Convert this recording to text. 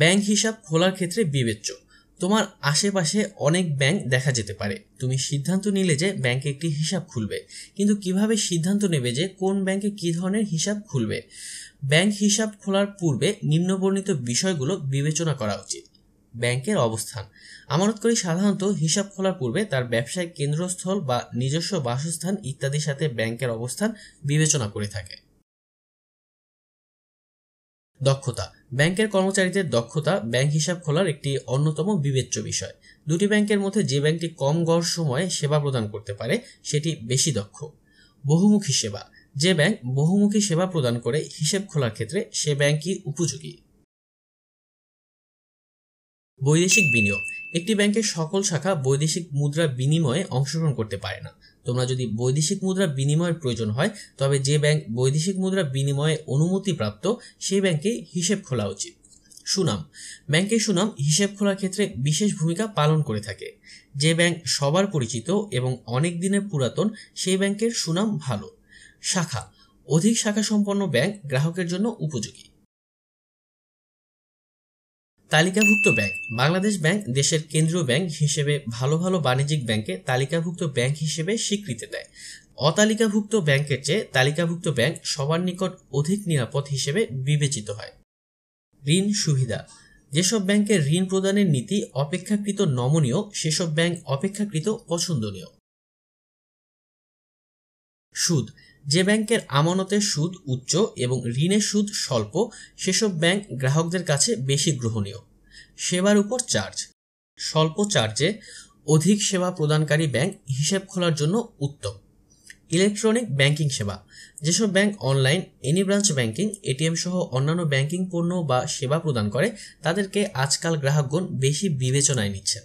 bank হিসাব খোলার ক্ষেত্রে বিবেচ্য তোমার আশেপাশে অনেক ব্যাংক দেখা যেতে পারে তুমি সিদ্ধান্ত নিলে যে ব্যাংকে একটি হিসাব খুলবে কিন্তু কিভাবে সিদ্ধান্ত নেবে যে কোন ব্যাংকে কী ধরনের হিসাব খুলবে ব্যাংক হিসাব খোলার পূর্বে নিম্নবর্ণিত বিষয়গুলো বিবেচনা করা উচিত ব্যাংকের অবস্থান আমানতকারী সাধারণত হিসাব খোলার পূর্বে তার ব্যবসায় কেন্দ্রস্থল বা নিজস্ব বাসস্থান ইত্যাদির সাথে ব্যাংকের অবস্থান বিবেচনা করে থাকে দক্ষতা ব্যাংকের কর্মচারীদের দক্ষতা ব্যাংক হিসাব খোলার একটি অন্যতম বিবেচ্য বিষয় দুটি ব্যাংকের মধ্যে যে ব্যাংকটি কম গড় সময়ে সেবা প্রদান করতে পারে সেটি বেশি দক্ষ বহুমুখী সেবা যে ব্যাংক বহুমুখী সেবা প্রদান করে হিসেব খোলার ক্ষেত্রে সে ব্যাংকই উপযোগী বৈদেশিক বিনিয়োগ একটি ব্যাংকের সকল শাখা বৈদেশিক মুদ্রা বিনিময়ে অংশগ্রহণ করতে পারে না তোমরা যদি বৈদেশিক মুদ্রা বিনিময়ের প্রয়োজন হয় তবে যে ব্যাংক বৈদেশিক মুদ্রা বিনিময়ে অনুমতিপ্রাপ্ত সেই ব্যাংকে হিসেব খোলা উচিত সুনাম ব্যাংকের সুনাম হিসেব খোলার ক্ষেত্রে বিশেষ ভূমিকা পালন করে থাকে যে ব্যাংক সবার পরিচিত এবং অনেক দিনের পুরাতন সেই ব্যাংকের সুনাম ভালো শাখা অধিক শাখা সম্পন্ন ব্যাংক গ্রাহকের জন্য উপযোগী তালিকাভুক্ত ব্যাংক বাংলাদেশ ব্যাংক দেশের কেন্দ্রীয় ব্যাংক হিসেবে ভালো ভালো বাণিজ্যিক ব্যাংকে তালিকাভুক্ত ব্যাংক হিসেবে স্বীকৃতি দেয় অতালিকাভুক্ত ব্যাংকের চেয়ে তালিকাভুক্ত ব্যাংক সবার নিকট অধিক নিরাপদ হিসেবে বিবেচিত হয় ঋণ সুবিধা যেসব ব্যাংকের ঋণ প্রদানের নীতি অপেক্ষাকৃত নমনীয় সেসব ব্যাংক অপেক্ষাকৃত পছন্দনীয় সুদ যে ব্যাংকের আমানতের সুদ উচ্চ এবং ঋণের সুদ স্বল্প সেসব ব্যাংক গ্রাহকদের কাছে বেশি গ্রহণীয় সেবার উপর চার্জ স্বল্প চার্জে অধিক সেবা প্রদানকারী ব্যাংক হিসেব খোলার জন্য উত্তম ইলেকট্রনিক ব্যাংকিং সেবা যেসব bank online any branch banking ATM সহ অন্যান্য ব্যাংকিং পণ্য বা সেবা প্রদান করে তাদেরকে আজকাল গ্রাহকগণ বেশি বিবেচনায় নিচ্ছে